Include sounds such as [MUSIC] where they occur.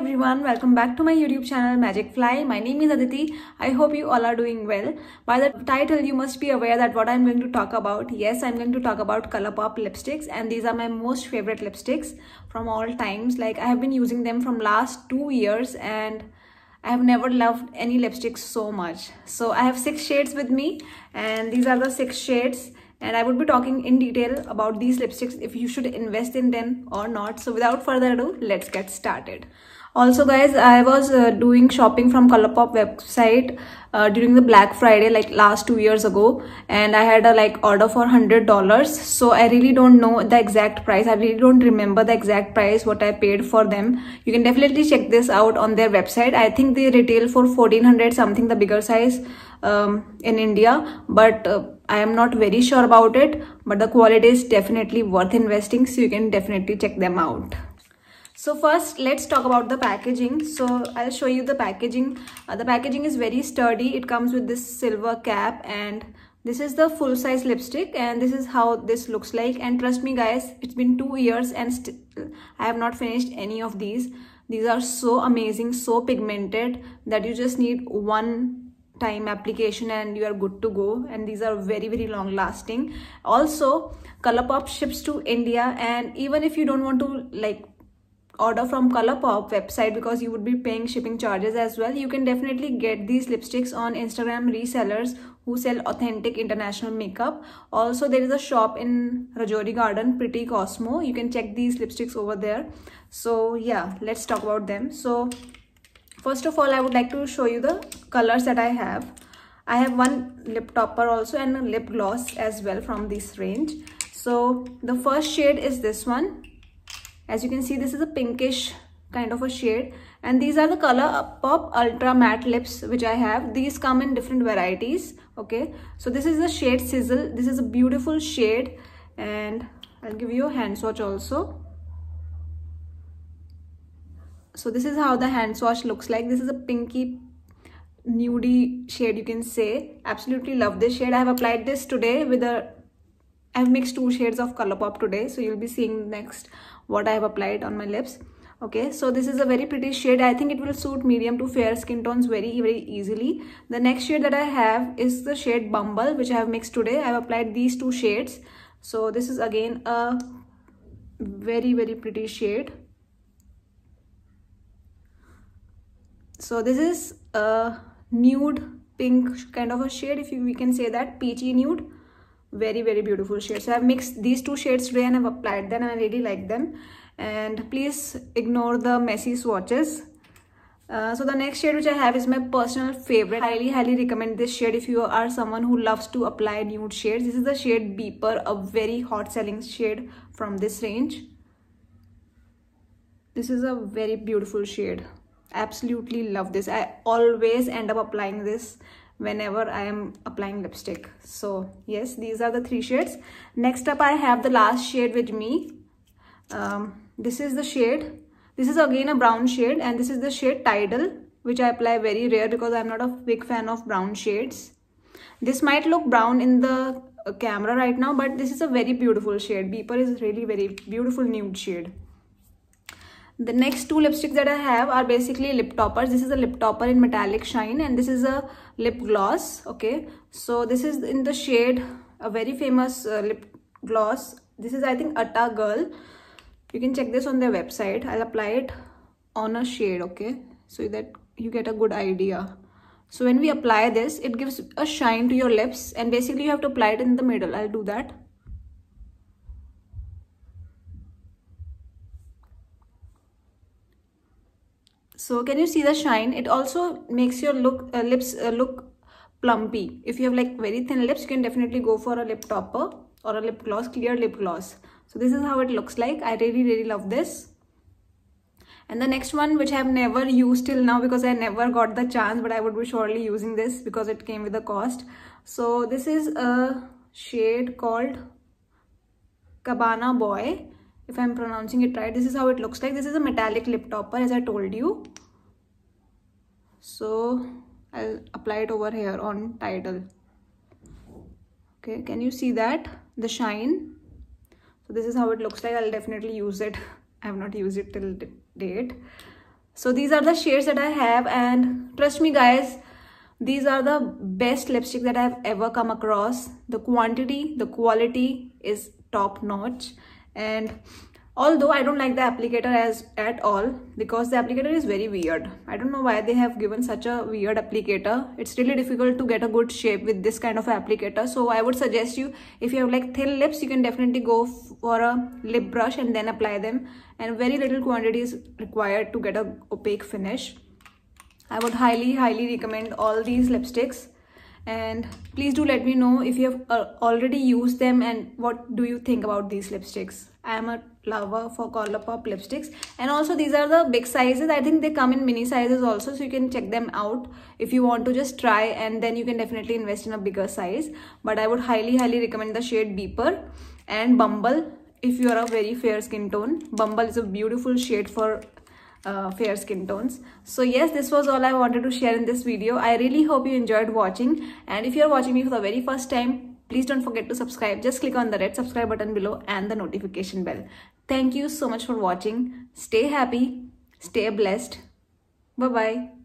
everyone welcome back to my youtube channel magic fly my name is aditi i hope you all are doing well by the title you must be aware that what i'm going to talk about yes i'm going to talk about colourpop lipsticks and these are my most favorite lipsticks from all times like i have been using them from last two years and I have never loved any lipsticks so much. So I have six shades with me and these are the six shades and I would be talking in detail about these lipsticks if you should invest in them or not. So without further ado, let's get started. Also guys, I was uh, doing shopping from Colourpop website uh, during the Black Friday like last two years ago and I had a like order for $100. So I really don't know the exact price. I really don't remember the exact price what I paid for them. You can definitely check this out on their website. I think they retail for 1400 something the bigger size um, in India but uh, I am not very sure about it, but the quality is definitely worth investing. So you can definitely check them out. So first, let's talk about the packaging. So I'll show you the packaging. Uh, the packaging is very sturdy. It comes with this silver cap and this is the full size lipstick and this is how this looks like. And trust me guys, it's been two years and I have not finished any of these. These are so amazing, so pigmented that you just need one time application and you are good to go and these are very very long lasting also colourpop ships to india and even if you don't want to like order from colourpop website because you would be paying shipping charges as well you can definitely get these lipsticks on instagram resellers who sell authentic international makeup also there is a shop in rajori garden pretty cosmo you can check these lipsticks over there so yeah let's talk about them so first of all i would like to show you the colors that i have i have one lip topper also and a lip gloss as well from this range so the first shade is this one as you can see this is a pinkish kind of a shade and these are the color pop ultra matte lips which i have these come in different varieties okay so this is the shade sizzle this is a beautiful shade and i'll give you a hand swatch also so this is how the hand swatch looks like this is a pinky nudie shade you can say absolutely love this shade i have applied this today with a i've mixed two shades of color pop today so you'll be seeing next what i have applied on my lips okay so this is a very pretty shade i think it will suit medium to fair skin tones very very easily the next shade that i have is the shade bumble which i have mixed today i have applied these two shades so this is again a very very pretty shade so this is a nude pink kind of a shade if you, we can say that peachy nude very very beautiful shade so i've mixed these two shades today and i've applied them and i really like them and please ignore the messy swatches uh, so the next shade which I have is my personal favorite. I highly, highly recommend this shade if you are someone who loves to apply nude shades. This is the shade Beeper, a very hot selling shade from this range. This is a very beautiful shade absolutely love this i always end up applying this whenever i am applying lipstick so yes these are the three shades next up i have the last shade with me um, this is the shade this is again a brown shade and this is the shade tidal which i apply very rare because i'm not a big fan of brown shades this might look brown in the uh, camera right now but this is a very beautiful shade beeper is really very beautiful nude shade the next two lipsticks that i have are basically lip toppers this is a lip topper in metallic shine and this is a lip gloss okay so this is in the shade a very famous uh, lip gloss this is i think atta girl you can check this on their website i'll apply it on a shade okay so that you get a good idea so when we apply this it gives a shine to your lips and basically you have to apply it in the middle i'll do that so can you see the shine it also makes your look uh, lips uh, look plumpy if you have like very thin lips you can definitely go for a lip topper or a lip gloss clear lip gloss so this is how it looks like i really really love this and the next one which i have never used till now because i never got the chance but i would be surely using this because it came with a cost so this is a shade called cabana boy if i'm pronouncing it right this is how it looks like this is a metallic lip topper as i told you so I'll apply it over here on title. okay can you see that the shine so this is how it looks like I'll definitely use it [LAUGHS] I have not used it till date so these are the shades that I have and trust me guys these are the best lipstick that I've ever come across the quantity the quality is top notch and although i don't like the applicator as at all because the applicator is very weird i don't know why they have given such a weird applicator it's really difficult to get a good shape with this kind of applicator so i would suggest you if you have like thin lips you can definitely go for a lip brush and then apply them and very little quantity is required to get a opaque finish i would highly highly recommend all these lipsticks and please do let me know if you have uh, already used them and what do you think about these lipsticks i am a lover for colourpop pop lipsticks and also these are the big sizes i think they come in mini sizes also so you can check them out if you want to just try and then you can definitely invest in a bigger size but i would highly highly recommend the shade beeper and bumble if you are a very fair skin tone bumble is a beautiful shade for uh, fair skin tones. So yes, this was all I wanted to share in this video. I really hope you enjoyed watching and if you're watching me for the very first time, please don't forget to subscribe. Just click on the red subscribe button below and the notification bell. Thank you so much for watching. Stay happy, stay blessed. Bye-bye.